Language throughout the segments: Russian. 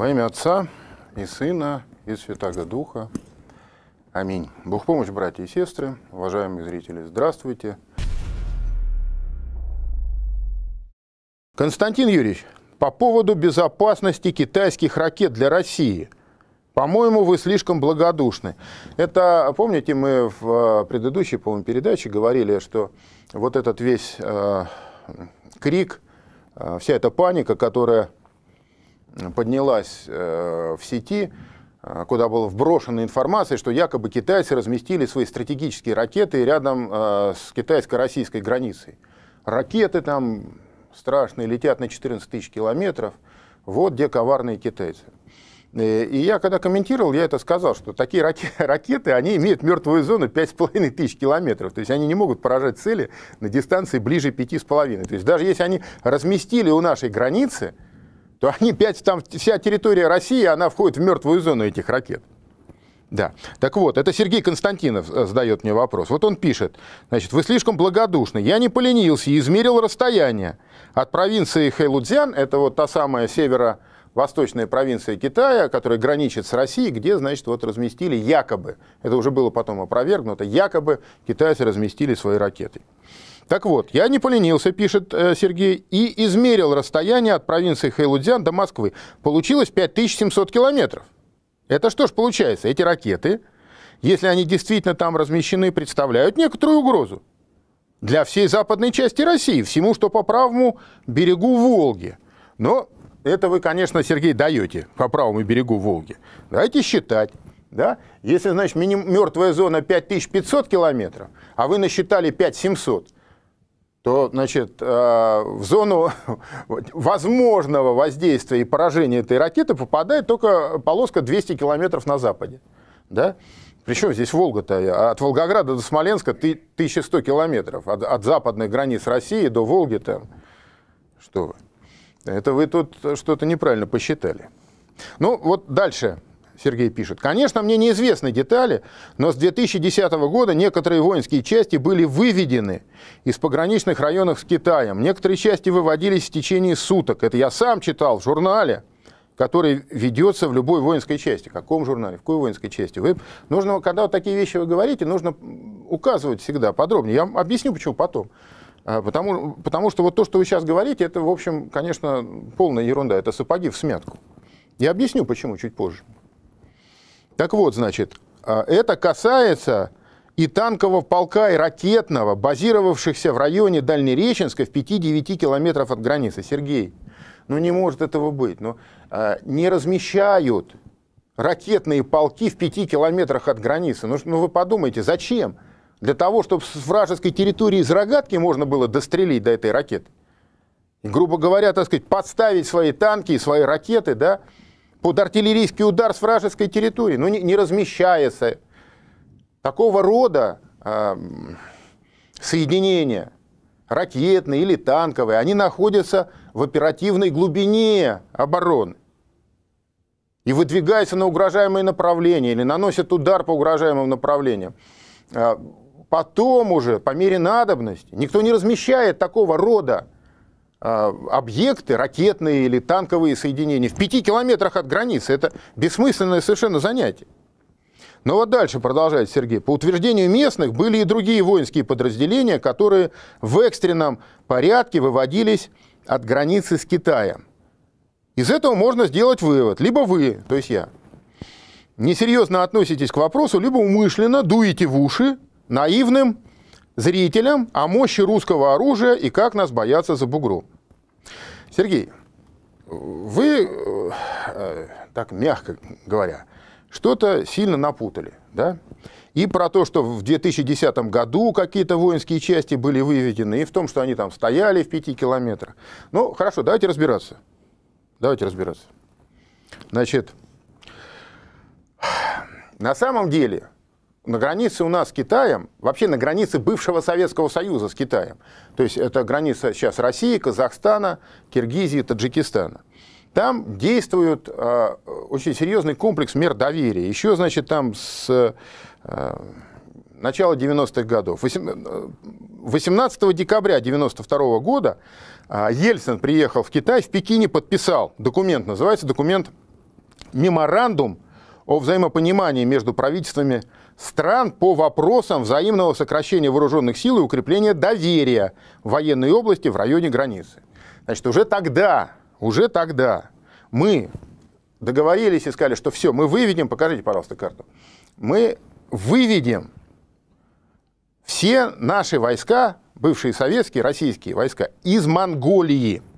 Во имя Отца и Сына и Святаго Духа. Аминь. Бог помощь, братья и сестры, уважаемые зрители, здравствуйте. Константин Юрьевич, по поводу безопасности китайских ракет для России. По-моему, вы слишком благодушны. Это, помните, мы в э, предыдущей, по-моему, передаче говорили, что вот этот весь э, крик, э, вся эта паника, которая поднялась э, в сети, э, куда была вброшена информация, что якобы китайцы разместили свои стратегические ракеты рядом э, с китайско-российской границей. Ракеты там страшные, летят на 14 тысяч километров. Вот где коварные китайцы. И я, когда комментировал, я это сказал, что такие ракеты, они имеют мертвую зону 5,5 тысяч километров. То есть они не могут поражать цели на дистанции ближе 5,5. То есть даже если они разместили у нашей границы, то они 5, там вся территория России, она входит в мертвую зону этих ракет. Да. Так вот, это Сергей Константинов э, задает мне вопрос. Вот он пишет, значит, вы слишком благодушны. Я не поленился и измерил расстояние от провинции Хэлудзян, это вот та самая северо восточная провинция Китая, которая граничит с Россией, где, значит, вот разместили якобы, это уже было потом опровергнуто, якобы китайцы разместили свои ракеты. Так вот, я не поленился, пишет э, Сергей, и измерил расстояние от провинции Хэйлудзян до Москвы. Получилось 5700 километров. Это что ж получается? Эти ракеты, если они действительно там размещены, представляют некоторую угрозу для всей западной части России, всему, что по правому берегу Волги. Но это вы, конечно, Сергей, даете по правому берегу Волги. Давайте считать. Да? Если, значит, мертвая зона 5500 километров, а вы насчитали 5700, то, значит, э, в зону возможного воздействия и поражения этой ракеты попадает только полоска 200 километров на западе. Да? Причем здесь Волга-то? Э, от Волгограда до Смоленска 1100 километров. От, от западных границ России до Волги там. Что вы. Это вы тут что-то неправильно посчитали. Ну, вот дальше Сергей пишет. Конечно, мне неизвестны детали, но с 2010 года некоторые воинские части были выведены из пограничных районов с Китаем. Некоторые части выводились в течение суток. Это я сам читал в журнале, который ведется в любой воинской части. В каком журнале, в какой воинской части? Вы, нужно, когда вот такие вещи вы говорите, нужно указывать всегда подробнее. Я вам объясню, почему потом. А, потому, потому что вот то, что вы сейчас говорите, это, в общем, конечно, полная ерунда. Это сапоги в смятку. Я объясню, почему чуть позже. Так вот, значит, а, это касается и танкового полка, и ракетного, базировавшихся в районе Дальнереченска в 5-9 километров от границы. Сергей, ну не может этого быть. Ну, а, не размещают ракетные полки в 5 километрах от границы. Ну, ну вы подумайте, зачем? Зачем? Для того, чтобы с вражеской территории из рогатки можно было дострелить до этой ракеты. И, грубо говоря, так сказать, подставить свои танки и свои ракеты, да, под артиллерийский удар с вражеской территории, ну, не, не размещается. Такого рода э, соединения, ракетные или танковые, они находятся в оперативной глубине обороны и выдвигаются на угрожаемые направления или наносят удар по угрожаемым направлениям. А, потом уже, по мере надобности, никто не размещает такого рода а, объекты, ракетные или танковые соединения, в пяти километрах от границы. Это бессмысленное совершенно занятие. Но вот дальше продолжает Сергей. По утверждению местных были и другие воинские подразделения, которые в экстренном порядке выводились от границы с Китаем. Из этого можно сделать вывод. Либо вы, то есть я, несерьезно относитесь к вопросу, либо умышленно дуете в уши наивным зрителям о мощи русского оружия и как нас боятся за бугру. Сергей, вы, э, э, так мягко говоря, что-то сильно напутали, да? И про то, что в 2010 году какие-то воинские части были выведены, и в том, что они там стояли в пяти километрах. Ну, хорошо, давайте разбираться. Давайте разбираться. Значит, на самом деле на границе у нас с Китаем, вообще на границе бывшего Советского Союза с Китаем, то есть это граница сейчас России, Казахстана, Киргизии, Таджикистана, там действует э, очень серьезный комплекс мер доверия. Еще, значит, там с а, э, начала 90-х годов. 18 декабря 1992 года э, Ельцин приехал в Китай, в Пекине подписал документ, называется документ «Меморандум о взаимопонимании между правительствами стран по вопросам взаимного сокращения вооруженных сил и укрепления доверия в военной области в районе границы. Значит, уже тогда, уже тогда мы договорились и сказали, что все, мы выведем, покажите, пожалуйста, карту, мы выведем все наши войска, бывшие советские, российские войска, из Монголии –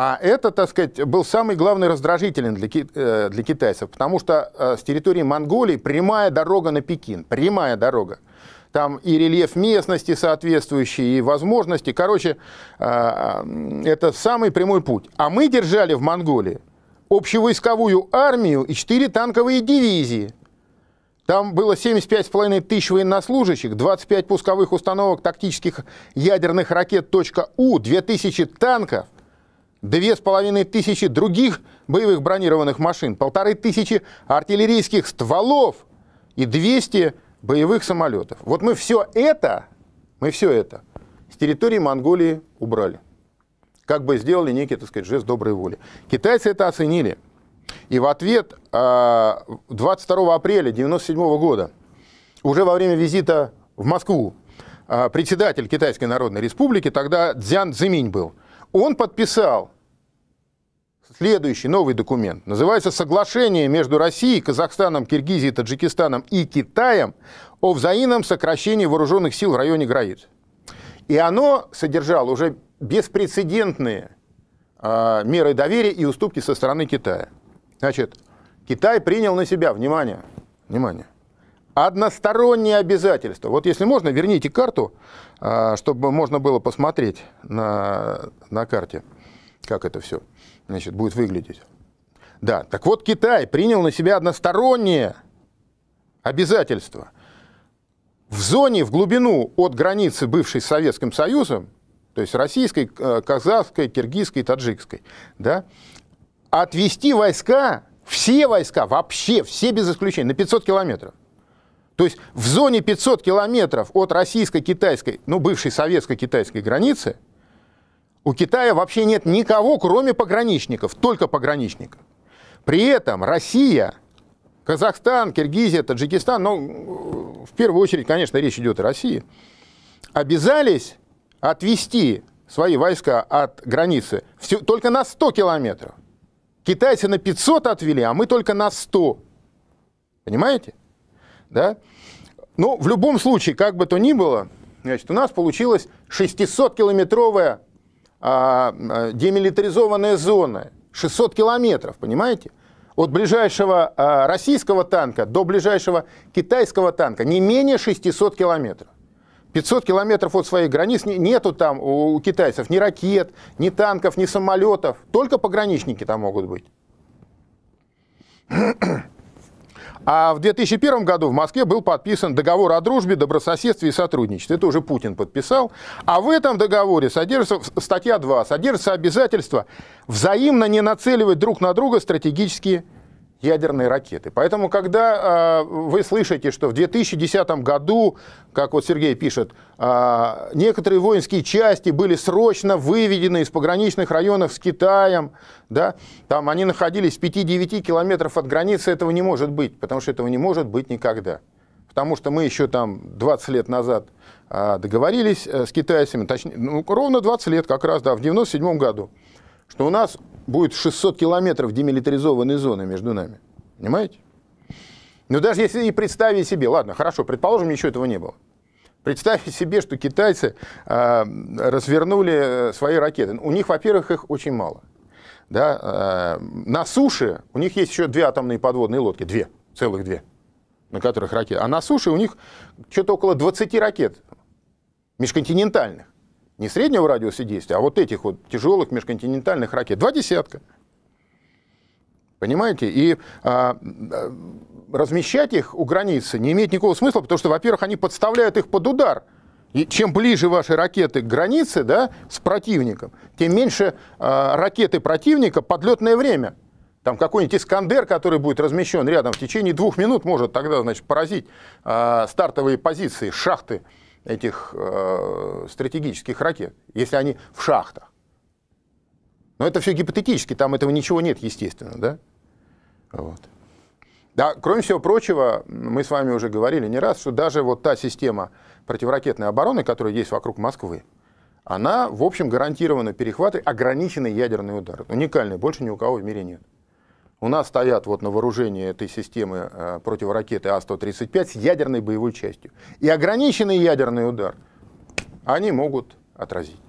а это, так сказать, был самый главный раздражитель для, э, для китайцев, потому что э, с территории Монголии прямая дорога на Пекин, прямая дорога. Там и рельеф местности соответствующий, и возможности. Короче, э, это самый прямой путь. А мы держали в Монголии общевойсковую армию и 4 танковые дивизии. Там было 75,5 тысяч военнослужащих, 25 пусковых установок тактических ядерных ракет .У, 2000 танков – две с половиной тысячи других боевых бронированных машин, полторы тысячи артиллерийских стволов и 200 боевых самолетов. Вот мы все это, мы все это с территории Монголии убрали. Как бы сделали некий, так сказать, жест доброй воли. Китайцы это оценили. И в ответ 22 а, апреля 1997 года, уже во время визита в Москву, а, председатель Китайской Народной Республики, тогда Цзян Цзиминь был – он подписал следующий новый документ. Называется «Соглашение между Россией, Казахстаном, Киргизией, Таджикистаном и Китаем о взаимном сокращении вооруженных сил в районе границ». И оно содержало уже беспрецедентные э, меры доверия и уступки со стороны Китая. Значит, Китай принял на себя, внимание, внимание – одностороннее обязательство. Вот если можно, верните карту, а, чтобы можно было посмотреть на, на карте, как это все значит, будет выглядеть. Да, так вот Китай принял на себя одностороннее обязательство В зоне, в глубину от границы бывшей с Советским Союзом, то есть российской, э, казахской, киргизской, таджикской, да, отвести войска, все войска, вообще, все без исключения, на 500 километров. То есть в зоне 500 километров от российско-китайской, ну, бывшей советско-китайской границы, у Китая вообще нет никого, кроме пограничников, только пограничников. При этом Россия, Казахстан, Киргизия, Таджикистан, ну, в первую очередь, конечно, речь идет о России, обязались отвести свои войска от границы все, только на 100 километров. Китайцы на 500 отвели, а мы только на 100. Понимаете? Да? ну в любом случае, как бы то ни было, значит, у нас получилась 600-километровая а, а, демилитаризованная зона. 600 километров, понимаете? От ближайшего а, российского танка до ближайшего китайского танка не менее 600 километров. 500 километров от своих границ нету там у китайцев ни ракет, ни танков, ни самолетов. Только пограничники там могут быть. А в 2001 году в Москве был подписан договор о дружбе, добрососедстве и сотрудничестве. Это уже Путин подписал. А в этом договоре содержится, статья 2, содержится обязательство взаимно не нацеливать друг на друга стратегические ядерные ракеты. Поэтому, когда э, вы слышите, что в 2010 году, как вот Сергей пишет, э, некоторые воинские части были срочно выведены из пограничных районов с Китаем, да, там они находились в 5-9 километров от границы, этого не может быть, потому что этого не может быть никогда. Потому что мы еще там 20 лет назад э, договорились э, с китайцами, точнее, ну, ровно 20 лет как раз, да, в 97 году, что у нас будет 600 километров демилитаризованной зоны между нами. Понимаете? Но ну, даже если и представить себе, ладно, хорошо, предположим, еще этого не было. Представьте себе, что китайцы а, э, развернули свои ракеты. У них, во-первых, их очень мало. Да? Э, на суше у них есть еще две атомные подводные лодки, две, целых две, на которых ракеты. А на суше у них что-то около 20 ракет межконтинентальных. Не среднего радиуса действия, а вот этих вот тяжелых межконтинентальных ракет. Два десятка. Понимаете? И а, а, размещать их у границы не имеет никакого смысла, потому что, во-первых, они подставляют их под удар. И чем ближе ваши ракеты к границе да, с противником, тем меньше а, ракеты противника подлетное время. Там какой-нибудь Искандер, который будет размещен рядом, в течение двух минут может тогда значит, поразить а, стартовые позиции, шахты этих э, стратегических ракет, если они в шахтах? Но это все гипотетически, там этого ничего нет, естественно, да? Вот. Да, кроме всего прочего, мы с вами уже говорили не раз, что даже вот та система противоракетной обороны, которая есть вокруг Москвы, она, в общем, гарантирована перехваты, ограниченный ядерный удар. Уникальный, больше ни у кого в мире нет. У нас стоят вот на вооружении этой системы э, противоракеты А-135 с ядерной боевой частью. И ограниченный ядерный удар они могут отразить.